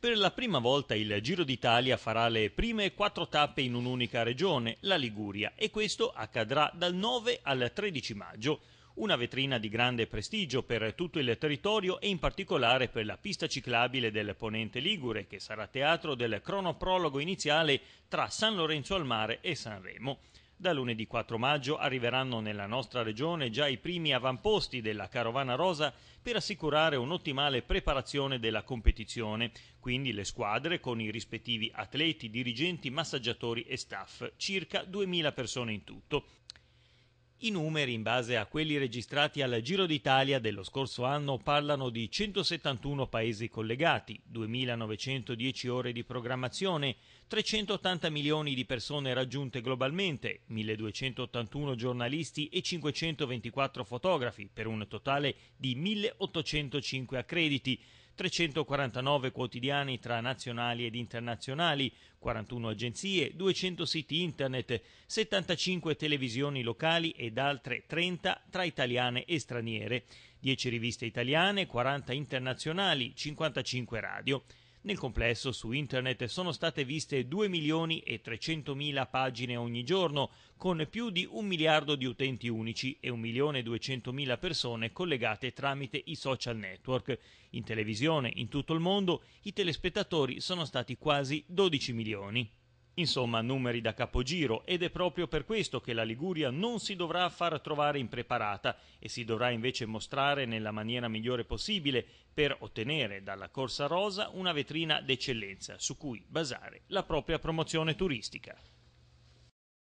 Per la prima volta il Giro d'Italia farà le prime quattro tappe in un'unica regione, la Liguria, e questo accadrà dal 9 al 13 maggio. Una vetrina di grande prestigio per tutto il territorio e in particolare per la pista ciclabile del Ponente Ligure, che sarà teatro del cronoprologo iniziale tra San Lorenzo al Mare e Sanremo. Da lunedì 4 maggio arriveranno nella nostra regione già i primi avamposti della Carovana Rosa per assicurare un'ottimale preparazione della competizione, quindi le squadre con i rispettivi atleti, dirigenti, massaggiatori e staff, circa 2.000 persone in tutto. I numeri, in base a quelli registrati al Giro d'Italia dello scorso anno, parlano di 171 paesi collegati, 2.910 ore di programmazione, 380 milioni di persone raggiunte globalmente, 1.281 giornalisti e 524 fotografi, per un totale di 1.805 accrediti, 349 quotidiani tra nazionali ed internazionali, 41 agenzie, 200 siti internet, 75 televisioni locali ed altre 30 tra italiane e straniere, 10 riviste italiane, 40 internazionali, 55 radio. Nel complesso su internet sono state viste 2 milioni e 300 mila pagine ogni giorno, con più di un miliardo di utenti unici e 1 milione e 200 mila persone collegate tramite i social network. In televisione, in tutto il mondo, i telespettatori sono stati quasi 12 milioni. Insomma, numeri da capogiro ed è proprio per questo che la Liguria non si dovrà far trovare impreparata e si dovrà invece mostrare nella maniera migliore possibile per ottenere dalla Corsa Rosa una vetrina d'eccellenza su cui basare la propria promozione turistica.